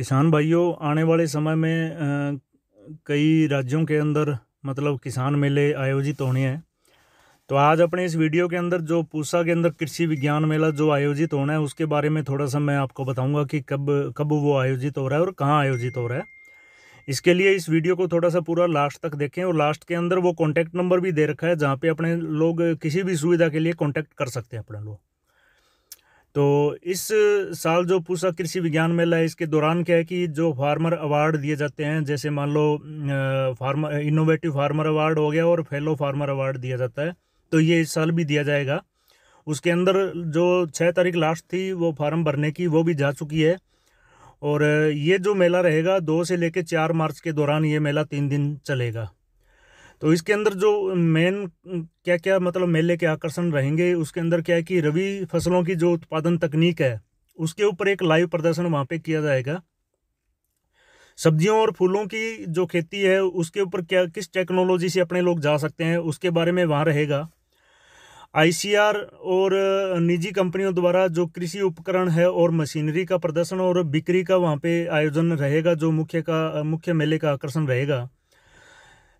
किसान भाइयों आने वाले समय में कई राज्यों के अंदर मतलब किसान मेले आयोजित होने हैं तो आज अपने इस वीडियो के अंदर जो पूसा के अंदर कृषि विज्ञान मेला जो आयोजित होना है उसके बारे में थोड़ा सा मैं आपको बताऊंगा कि कब कब वो आयोजित हो रहा है और कहाँ आयोजित हो रहा है इसके लिए इस वीडियो को थोड़ा सा पूरा लास्ट तक देखें और लास्ट के अंदर वो कॉन्टैक्ट नंबर भी दे रखा है जहाँ पर अपने लोग किसी भी सुविधा के लिए कॉन्टैक्ट कर सकते हैं अपने लोग तो इस साल जो पूसा कृषि विज्ञान मेला है इसके दौरान क्या है कि जो फार्मर अवार्ड दिए जाते हैं जैसे मान लो फार्मर इनोवेटिव फार्मर अवार्ड हो गया और फेलो फार्मर अवार्ड दिया जाता है तो ये इस साल भी दिया जाएगा उसके अंदर जो छः तारीख लास्ट थी वो फार्म भरने की वो भी जा चुकी है और ये जो मेला रहेगा दो से लेकर चार मार्च के दौरान ये मेला तीन दिन चलेगा तो इसके अंदर जो मेन क्या क्या मतलब मेले के आकर्षण रहेंगे उसके अंदर क्या है कि रवि फसलों की जो उत्पादन तकनीक है उसके ऊपर एक लाइव प्रदर्शन वहाँ पे किया जाएगा सब्जियों और फूलों की जो खेती है उसके ऊपर क्या किस टेक्नोलॉजी से अपने लोग जा सकते हैं उसके बारे में वहाँ रहेगा आई और निजी कंपनियों द्वारा जो कृषि उपकरण है और मशीनरी का प्रदर्शन और बिक्री का वहाँ पे आयोजन रहेगा जो मुख्य का मुख्य मेले का आकर्षण रहेगा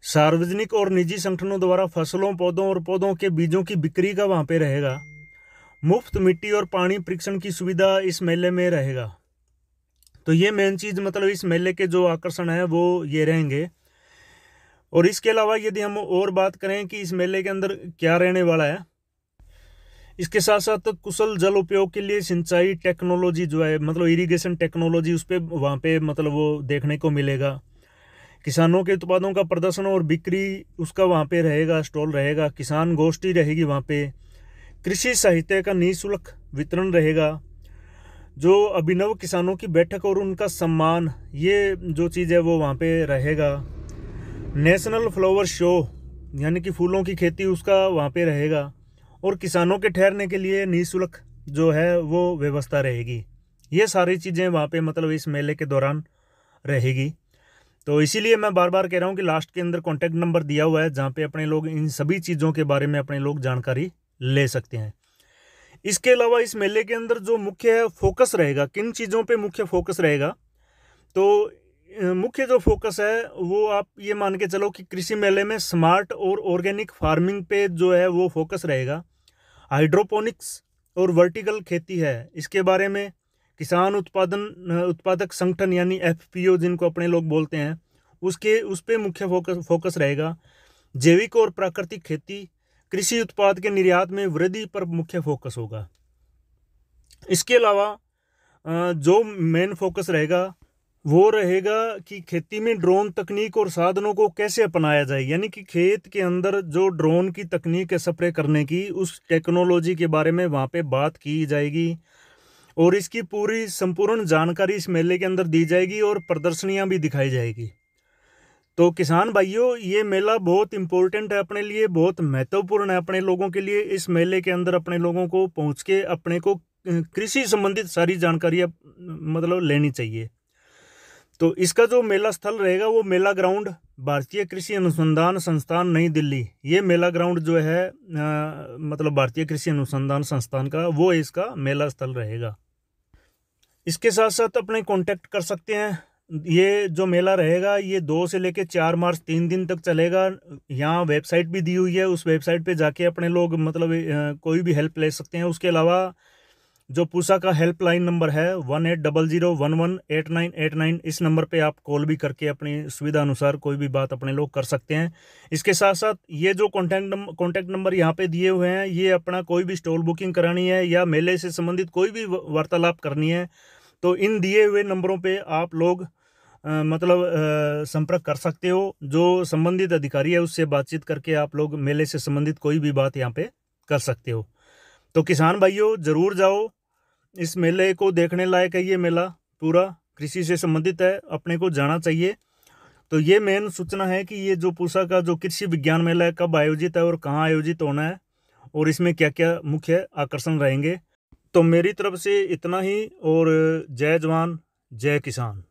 सार्वजनिक और निजी संगठनों द्वारा फसलों पौधों और पौधों के बीजों की बिक्री का वहाँ पे रहेगा मुफ्त मिट्टी और पानी परीक्षण की सुविधा इस मेले में रहेगा तो ये मेन चीज़ मतलब इस मेले के जो आकर्षण है वो ये रहेंगे और इसके अलावा यदि हम और बात करें कि इस मेले के अंदर क्या रहने वाला है इसके साथ साथ तो कुशल जल उपयोग के लिए सिंचाई टेक्नोलॉजी जो है मतलब इरिगेशन टेक्नोलॉजी उस पर वहाँ पे मतलब वो देखने को मिलेगा किसानों के उत्पादों का प्रदर्शन और बिक्री उसका वहाँ पे रहेगा स्टॉल रहेगा किसान गोष्ठी रहेगी वहाँ पे कृषि साहित्य का निःशुल्क वितरण रहेगा जो अभिनव किसानों की बैठक और उनका सम्मान ये जो चीज़ है वो वहाँ पे रहेगा नेशनल फ्लावर शो यानी कि फूलों की खेती उसका वहाँ पे रहेगा और किसानों के ठहरने के लिए निःशुल्क जो है वो व्यवस्था रहेगी ये सारी चीज़ें वहाँ पे मतलब इस मेले के दौरान रहेगी तो इसीलिए मैं बार बार कह रहा हूँ कि लास्ट के अंदर कॉन्टैक्ट नंबर दिया हुआ है जहाँ पे अपने लोग इन सभी चीज़ों के बारे में अपने लोग जानकारी ले सकते हैं इसके अलावा इस मेले के अंदर जो मुख्य फोकस रहेगा किन चीज़ों पे मुख्य फोकस रहेगा तो मुख्य जो फोकस है वो आप ये मान के चलो कि कृषि मेले में स्मार्ट और ऑर्गेनिक फार्मिंग पे जो है वो फोकस रहेगा हाइड्रोपोनिक्स और वर्टिकल खेती है इसके बारे में किसान उत्पादन उत्पादक संगठन यानी एफ जिनको अपने लोग बोलते हैं उसके उस पर मुख्य फोकस फोकस रहेगा जैविक और प्राकृतिक खेती कृषि उत्पाद के निर्यात में वृद्धि पर मुख्य फोकस होगा इसके अलावा जो मेन फोकस रहेगा वो रहेगा कि खेती में ड्रोन तकनीक और साधनों को कैसे अपनाया जाए यानी कि खेत के अंदर जो ड्रोन की तकनीक है स्प्रे करने की उस टेक्नोलॉजी के बारे में वहाँ पे बात की जाएगी और इसकी पूरी संपूर्ण जानकारी इस मेले के अंदर दी जाएगी और प्रदर्शनियाँ भी दिखाई जाएगी तो किसान भाइयों ये मेला बहुत इम्पोर्टेंट है अपने लिए बहुत महत्वपूर्ण है अपने लोगों के लिए इस मेले के अंदर अपने लोगों को पहुंच के अपने को कृषि संबंधित सारी जानकारियाँ मतलब लेनी चाहिए तो इसका जो मेला स्थल रहेगा वो मेला ग्राउंड भारतीय कृषि अनुसंधान संस्थान नई दिल्ली ये मेला ग्राउंड जो है आ, मतलब भारतीय कृषि अनुसंधान संस्थान का वो इसका मेला स्थल रहेगा इसके साथ साथ अपने कांटेक्ट कर सकते हैं ये जो मेला रहेगा ये दो से लेके चार मार्च तीन दिन तक चलेगा यहाँ वेबसाइट भी दी हुई है उस वेबसाइट पे जाके अपने लोग मतलब कोई भी हेल्प ले सकते हैं उसके अलावा जो पूसा का हेल्पलाइन नंबर है one eight double zero one one eight nine eight nine इस नंबर पे आप कॉल भी करके अपनी सुविधा अनुसार कोई भी बात अपने लोग कर सकते हैं इसके साथ साथ ये जो कॉन्टैक्ट नंबर कॉन्टैक्ट नंबर यहाँ पे दिए हुए हैं ये अपना कोई भी स्टॉल बुकिंग करानी है या मेले से संबंधित कोई भी वार्तालाप करनी है तो इन दिए हुए नंबरों पर आप लोग आ, मतलब संपर्क कर सकते हो जो संबंधित अधिकारी है उससे बातचीत करके आप लोग मेले से संबंधित कोई भी बात यहाँ पर कर सकते हो तो किसान भाइयों ज़रूर जाओ इस मेले को देखने लायक है ये मेला पूरा कृषि से संबंधित है अपने को जाना चाहिए तो ये मेन सूचना है कि ये जो पूसा का जो कृषि विज्ञान मेला है कब आयोजित है और कहाँ आयोजित होना है और इसमें क्या क्या मुख्य आकर्षण रहेंगे तो मेरी तरफ से इतना ही और जय जवान जय किसान